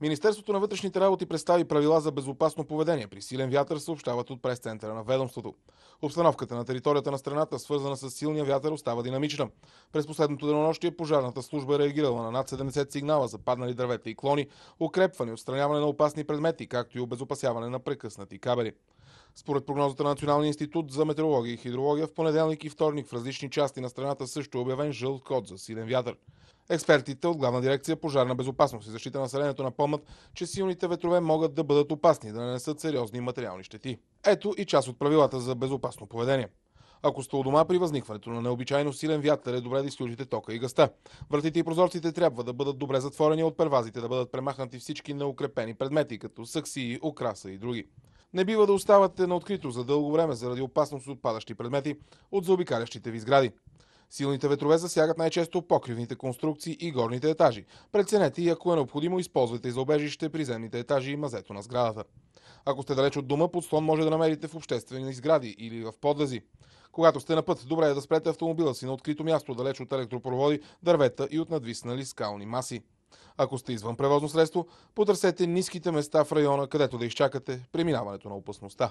Министерството на вътрешните работи представи правила за безопасно поведение при силен вятър, съобщават от прес-центъра на ведомството. Обстановката на територията на страната, свързана с силния вятър, остава динамична. През последното денонощие пожарната служба е реагирала на над 70 сигнала за паднали дървета и клони, укрепване, отстраняване на опасни предмети, както и обезопасяване на прекъснати кабели. Според прогнозата на Националния институт за метеорология и хидрология, в понеделник и вторник в различни части на страната също е обявен жълт код за силен вятър. Експертите от Главна дирекция пожарна безопасност и защита на населението напомнят, че силните ветрове могат да бъдат опасни да нанесат сериозни материални щети. Ето и част от правилата за безопасно поведение. Ако сте у дома при възникването на необичайно силен вятър, е добре да изключите тока и гъста. Вратите и прозорците трябва да бъдат добре затворени от первазите, да бъдат премахнати всички неукрепени предмети, като съкси, украса и други. Не бива да оставате на открито за дълго време заради опасност от падащи предмети от заобикалящите ви сгради. Силните ветрове засягат най-често покривните конструкции и горните етажи. Преценете и ако е необходимо, използвайте за обежище приземните етажи и мазето на сградата. Ако сте далеч от дома, подслон може да намерите в обществени сгради или в подлези. Когато сте на път, добре е да спрете автомобила си на открито място, далеч от електропроводи, дървета и от надвиснали скални маси. Ако сте извън превозно средство, потърсете ниските места в района, където да изчакате преминаването на опасността.